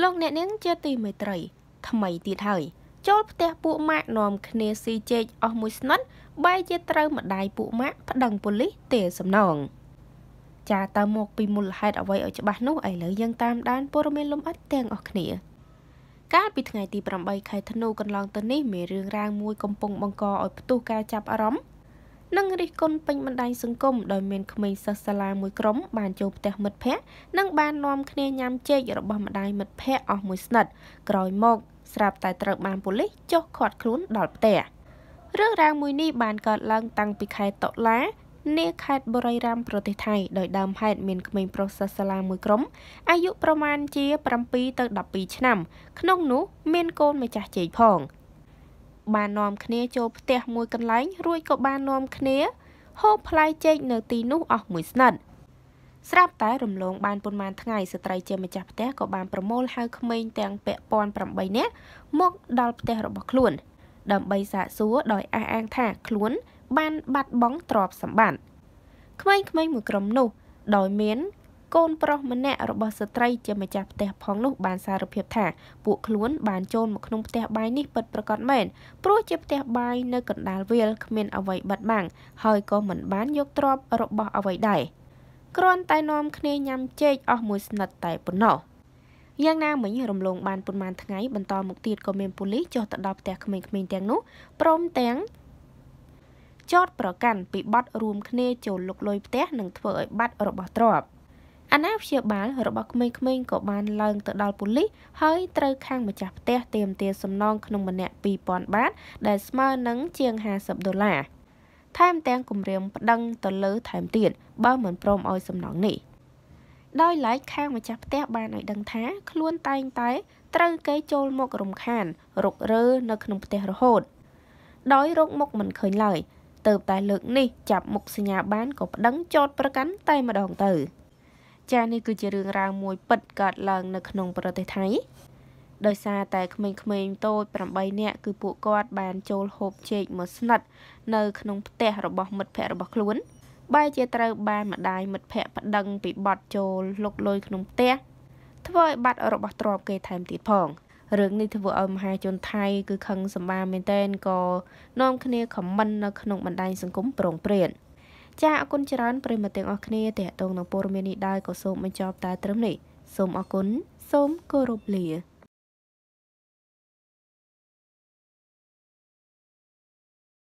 លោកអ្នកនាងជាទីមេត្រី ថ្មីទៀតហើយចូលផ្ទះពួកម៉ាក់នាំគ្នាស៊ីជែកអស់មួយស្និតបែរជាត្រូវម្ដាយពួកម៉ាក់ប្តឹងប៉ូលីសទេសំណងចាតើមកពីមូលហេតុអ្វីឲ្យច្បាស់នោះឥឡូវយើងតាមដានព័ត៌មានលម្អិតទាំងអស់គ្នាកាលពីថ្ងៃទី8ខែធ្នូកន្លងទៅនេះមានរឿងរ៉ាវមួយកំពុងបង្កឲ្យផ្ទុះការចាប់អារម្មណ៍និងរិះគន់ពេញបណ្ដាញសង្គមដោយមានក្មេងសិស្សសាលាមួយក្រុម បានចូលផ្ទះមិត្តភ័ក្តិនិងបាននាំគ្នាញ៉ាំចេករបស់ម្ដាយមិត្តភ័ក្តិអស់មួយស្និតក្រោយមកស្រាប់តែត្រូវបានប៉ូលីសចុះឃាត់ខ្លួនដល់ផ្ទះរឿងរ៉ាវមួយនេះបានកើតឡើងតាំងពីខែតុលានាខេត្តបរិរាម ប្រទេសថៃដោយដើមហេតុមានក្មេងប្រុសសិស្សសាលាមួយក្រុម អាយុប្រមាណជា7ទៅ12ឆ្នាំក្នុងនោះ មានកូនម្ចាស់ជ័យផងបាននាំគ្នាចូលផ្ទះមួយកន្លែងរួចក៏បាននាំគ្នា ហូបផ្លែចេកនៅទីនោះអស់មួយស្និតស្រាប់តែរំលងបានប៉ុន្មានថ្ងៃស្ត្រីជាម្ចាស់ផ្ទះក៏បានប្រមូលហៅក្មេងទាំងពាក់ព័ន្ធ8នាក់មកដល់ផ្ទះរបស់ខ្លួន ដើម្បីសាកសួរដោយអះអាងថាខ្លួន បានបាត់បង់ទ្រព្យសម្បត្តិក្មេងៗមួយក្រុមនោះ ដោយមានកូនប្រុសម្នាក់របស់ស្ត្រីជាម្ចាស់ផ្ទះផងនោះបានសារភាពថាពួកខ្លួនបានចូលមកក្នុងផ្ទះបាយនេះពិតប្រាកដមែនព្រោះជាផ្ទះបាយនៅកណ្ដាលវាលគ្មានអ្វីបិទបាំងហើយក៏មិនបានយកទ្រព្យរបស់អ្វីដែរគ្រាន់តែនាំគ្នាញ៉ាំចេកអស់មួយស្និតតែប៉ុណ្ណោះយ៉ាងណាមិញរំលងបានប៉ុន្មានថ្ងៃបន្តមកទៀតក៏មានប៉ូលីសចុះទៅដល់ផ្ទះក្មេងៗទាំងនោះព្រមទាំងចោតប្រកាន់ពីបទរួមគ្នាចូលលុកលុយផ្ទះនិងធ្វើឲ្យបាត់របស់ទ្រព្យអាណាព្យាបាលរបស់ក្មេងៗក៏បានឡើងទៅដល់ប៉ូលីសហើយត្រូវខាងម្ចាស់ផ្ទះទាមទារសំណងក្នុងម្នាក់2000បាតដែលស្មើនឹងជាង50ដុល្លារថែមទាំងគម្រាមប្តឹងទៅលើថែមទៀតបើមិនព្រមឲ្យសំណងនេះដោយឡែកខាងម្ចាស់ផ្ទះបានឲ្យដឹងថាខ្លួនតែងតែត្រូវគេចូលមករំខានរុករើនៅក្នុងផ្ទះរហូត ដោយរកមុខមិនឃើញឡើយទៅតែលើកនេះចាប់មុខសញ្ញាបានក៏ប្តឹងចោតប្រកាន់តែម្ដងទៅ។ចានេះគឺជារឿងរ៉ាវមួយពិតកើតឡើង នៅក្នុង ប្រទេសថៃដោយសារតែក្មេងៗតូច8នាក់គឺពួកគាត់បាន ចូលហូបចេកមកស្និទ្ធនៅក្នុងផ្ទះរបស់មិត្តភ័ក្តិរបស់ខ្លួនបែរជាត្រូវ បានម្ដាយមិត្តភ័ក្តិប្តឹងពីបទចូលលុកលុយក្នុងផ្ទះធ្វើឲ្យបាត់របស់ទ្រប គេថែមទៀតផងរឿងនេះធ្វើឲ្យមហាជនថៃ គឺខឹងសម្បាមែនតែនក៏នាំគ្នាខមមិននៅក្នុងបណ្ដាញសង្គមប្រងព្រានចាអរគុណច្រើនប្រិមត្តទាំងអស់គ្នាតេតងនឹងព័ត៌មាននេះដែរក៏សូមបញ្ចប់តែត្រឹមនេះសូមអរគុណសូមគោរពលា